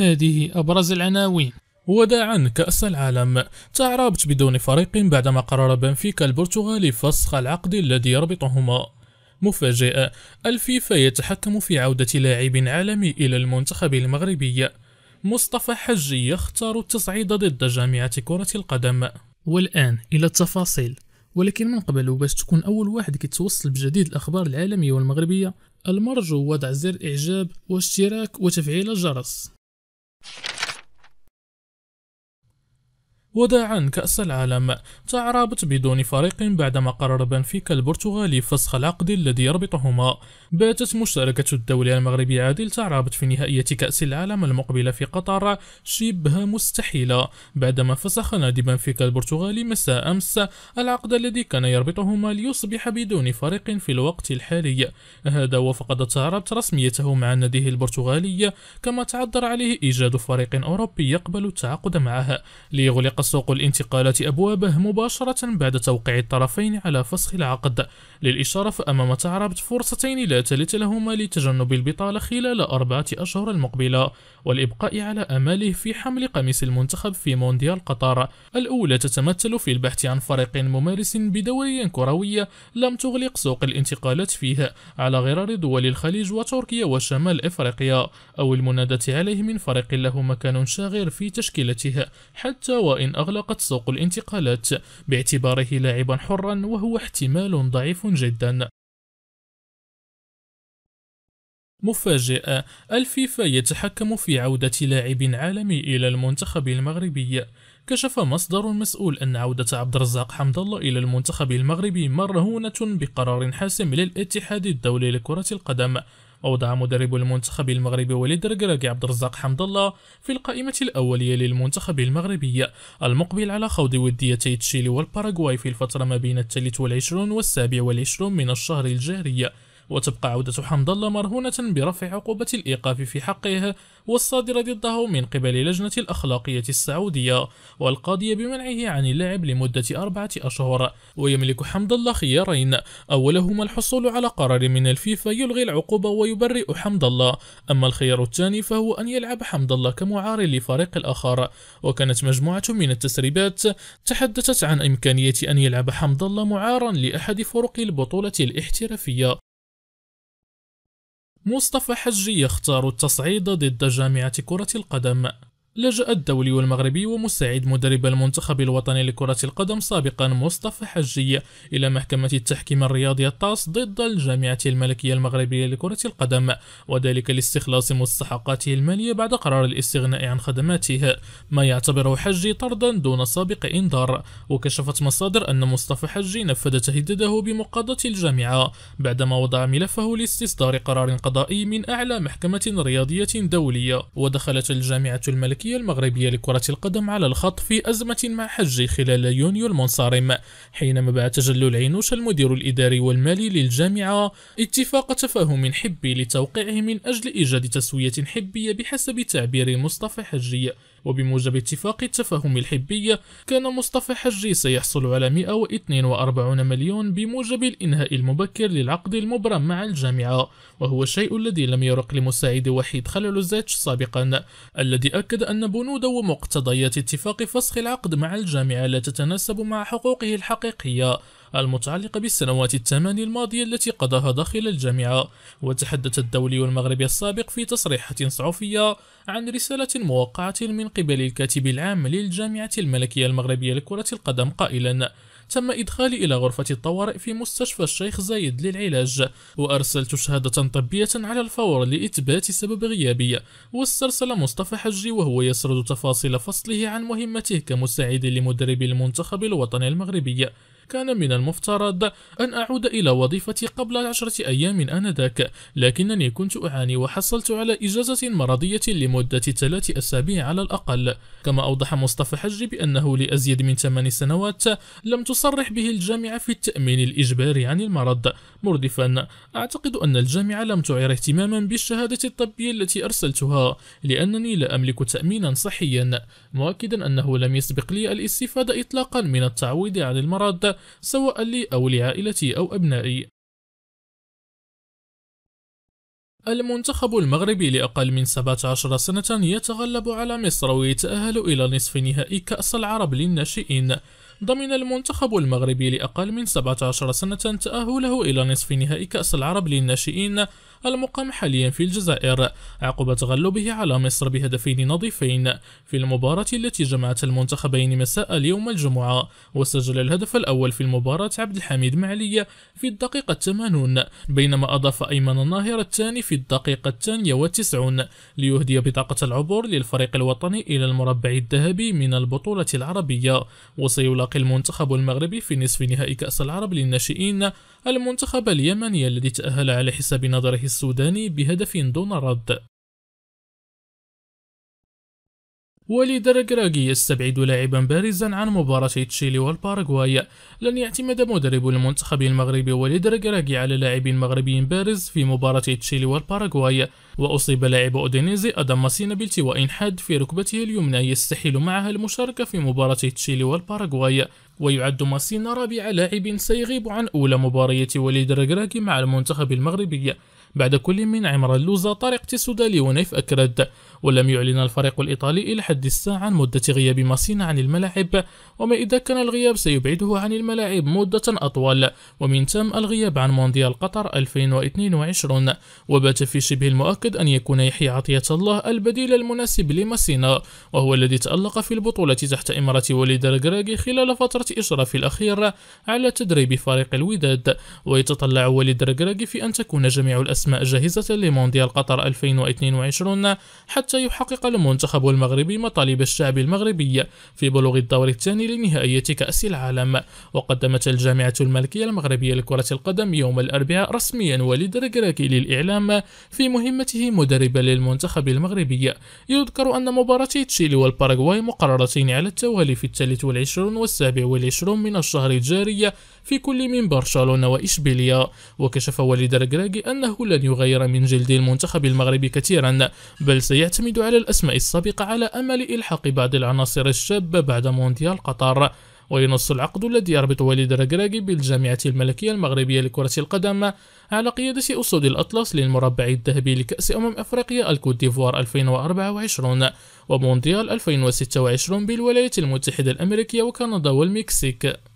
هذه أبرز العناوين وداعا كأس العالم تعربت بدون فريق بعدما قرر بنفيكا البرتغالي فسخ العقد الذي يربطهما مفاجئة الفيفا يتحكم في عودة لاعب عالمي إلى المنتخب المغربي مصطفى حجي يختار التصعيد ضد جامعة كرة القدم والآن إلى التفاصيل ولكن من قبل باش تكون أول واحد كيتوصل بجديد الأخبار العالمية والمغربية المرجو وضع زر إعجاب واشتراك وتفعيل الجرس وداعا كأس العالم تعرابت بدون فريق بعدما قرر بنفيكا البرتغالي فسخ العقد الذي يربطهما باتت مشاركة الدولة المغربية عادل تعرابت في نهائية كأس العالم المقبلة في قطر شبه مستحيلة بعدما فسخ نادي بنفيكا البرتغالي مساء أمس العقد الذي كان يربطهما ليصبح بدون فريق في الوقت الحالي هذا وفقد تعرابت رسميته مع ناديه البرتغالي كما تعذر عليه إيجاد فريق أوروبي يقبل التعاقد معه ليغلق أغلق سوق الانتقالات أبوابه مباشرة بعد توقيع الطرفين على فسخ العقد للإشارة فأمام تعربت فرصتين لا تلت لهما لتجنب البطالة خلال أربعة أشهر المقبلة والإبقاء على أماله في حمل قميص المنتخب في مونديال قطر الأولى تتمثل في البحث عن فريق ممارس بدوري كروية لم تغلق سوق الانتقالات فيها على غرار دول الخليج وتركيا وشمال إفريقيا أو المنادة عليه من فريق له مكان شاغر في تشكيلتها حتى وإن أغلقت سوق الانتقالات باعتباره لاعبا حرا وهو احتمال ضعيف جدا مفاجئ الفيفا يتحكم في عودة لاعب عالمي إلى المنتخب المغربي كشف مصدر مسؤول أن عودة عبد الرزاق حمد الله إلى المنتخب المغربي مرهونة بقرار حاسم للاتحاد الدولي لكرة القدم ووضع مدرب المنتخب المغربي وليد ركراكي عبد الرزاق حمد الله في القائمة الأولية للمنتخب المغربي المقبل على خوض وديتي تشيلي والباراغواي في الفترة ما بين الثالث والعشرون والسابع والعشرون من الشهر الجاري وتبقى عودة حمد الله مرهونة برفع عقوبة الإيقاف في حقه والصادرة ضده من قبل لجنة الأخلاقية السعودية والقاضية بمنعه عن اللعب لمدة أربعة أشهر ويملك حمد الله خيارين أولهما الحصول على قرار من الفيفا يلغي العقوبة ويبرئ حمد الله أما الخيار الثاني فهو أن يلعب حمد الله كمعار لفريق الآخر وكانت مجموعة من التسريبات تحدثت عن إمكانية أن يلعب حمد الله معارا لأحد فرق البطولة الاحترافية مصطفى حجي يختار التصعيد ضد جامعة كرة القدم لجأ الدولي المغربي ومساعد مدرب المنتخب الوطني لكرة القدم سابقا مصطفى حجي إلى محكمة التحكيم الرياضي الطاس ضد الجامعة الملكية المغربية لكرة القدم وذلك لاستخلاص مستحقاته المالية بعد قرار الاستغناء عن خدماته ما يعتبره حجي طردا دون سابق إنذار وكشفت مصادر أن مصطفى حجي نفذ تهديده بمقاضاة الجامعة بعدما وضع ملفه لاستصدار قرار قضائي من أعلى محكمة رياضية دولية ودخلت الجامعة الملكية الاتحادية المغربية لكرة القدم على الخط في أزمة مع حجي خلال يونيو المنصرم حينما باع تجل العينوش المدير الإداري والمالي للجامعة اتفاق تفاهم حبي لتوقيعه من أجل إيجاد تسوية حبية بحسب تعبير مصطفى حجي وبموجب اتفاق التفاهم الحبي كان مصطفى حجي سيحصل على 142 مليون بموجب الإنهاء المبكر للعقد المبرم مع الجامعة وهو الشيء الذي لم يرق لمساعد وحيد خلل الزاتش سابقا الذي أكد أن بنود ومقتضيات اتفاق فسخ العقد مع الجامعة لا تتناسب مع حقوقه الحقيقية المتعلقة بالسنوات الثمان الماضية التي قضاها داخل الجامعة وتحدث الدولي المغربي السابق في تصريحات صحفية عن رسالة موقعة من قبل الكاتب العام للجامعة الملكية المغربية لكرة القدم قائلا تم إدخالي إلى غرفة الطوارئ في مستشفى الشيخ زايد للعلاج وأرسلت شهادة طبية على الفور لإثبات سبب غيابي واسترسل مصطفى حجي وهو يسرد تفاصيل فصله عن مهمته كمساعد لمدرب المنتخب الوطني المغربي كان من المفترض أن أعود إلى وظيفتي قبل عشرة أيام آنذاك لكنني كنت أعاني وحصلت على إجازة مرضية لمدة ثلاث أسابيع على الأقل كما أوضح مصطفى حجي بأنه لأزيد من ثمان سنوات لم تصرح به الجامعة في التأمين الإجباري عن المرض مردفا أعتقد أن الجامعة لم تعر اهتماما بالشهادة الطبية التي أرسلتها لأنني لا أملك تأمينا صحيا مؤكدا أنه لم يسبق لي الاستفادة إطلاقا من التعويض عن المرض سواء لي أو لعائلتي أو أبنائي المنتخب المغربي لأقل من 17 سنة يتغلب على مصر ويتأهل إلى نصف نهائي كأس العرب للناشئين ضمن المنتخب المغربي لأقل من 17 سنة تأهله إلى نصف نهائي كأس العرب للناشئين المقام حاليا في الجزائر عقب تغلبه على مصر بهدفين نظيفين في المباراة التي جمعت المنتخبين مساء اليوم الجمعة وسجل الهدف الأول في المباراة عبد الحميد معلي في الدقيقة 80 بينما أضاف أيمن الناهر الثاني في الدقيقة 92 ليهدي بطاقة العبور للفريق الوطني إلى المربع الذهبي من البطولة العربية وسيلاقي يلاقي المنتخب المغربي في نصف نهائي كأس العرب للناشئين المنتخب اليمني الذي تأهل على حساب نظره السوداني بهدف دون رد وليد راكراغي يستبعد لاعبا بارزا عن مباراة تشيلي والباراغواي لن يعتمد مدرب المنتخب المغربي وليد راكراغي على لاعب مغربي بارز في مباراة تشيلي والباراغواي وأصيب لاعب أودينيزي أدم ماسينا بالتواء حاد في ركبته اليمنى يستحيل معها المشاركة في مباراة تشيلي والباراغواي ويعد ماسينا رابع لاعب سيغيب عن أولى مباراة وليد راكراغي مع المنتخب المغربي بعد كل من عمر لوزا طارق تسودا ونيف أكرد ولم يعلن الفريق الإيطالي إلى حد الساعة عن مدة غياب ماسينا عن الملاعب وما إذا كان الغياب سيبعده عن الملاعب مدة أطول ومن تم الغياب عن مونديال قطر 2022 وبات في شبه المؤكد أن يكون يحيى عطية الله البديل المناسب لماسينا وهو الذي تألق في البطولة تحت إمارة وليد الكراكي خلال فترة إشراف الأخير على تدريب فريق الوداد ويتطلع وليد الكراكي في أن تكون جميع الأسئلة أسماء جاهزة لمونديال قطر 2022 حتى يحقق المنتخب المغربي مطالب الشعب المغربي في بلوغ الدور الثاني لنهائية كأس العالم وقدمت الجامعة الملكية المغربية لكرة القدم يوم الأربعاء رسميا وليد ركراكي للإعلام في مهمته مدربا للمنتخب المغربي يذكر أن مباراتي تشيلي والباراغواي مقررتين على التوالي في الثالث والعشرون والسابع والعشرون من الشهر الجاري في كل من برشلونة وإشبيليا وكشف وليد ركراكي أنه لن يغير من جلد المنتخب المغربي كثيرا بل سيعتمد على الأسماء السابقة على أمل إلحاق بعض العناصر الشابة بعد مونديال قطر وينص العقد الذي يربط وليد ركراكي بالجامعة الملكية المغربية لكرة القدم على قيادة أسود الأطلس للمربع الذهبي لكأس أمم أفريقيا الكوت ديفوار 2024 ومونديال 2026 بالولايات المتحدة الأمريكية وكندا والمكسيك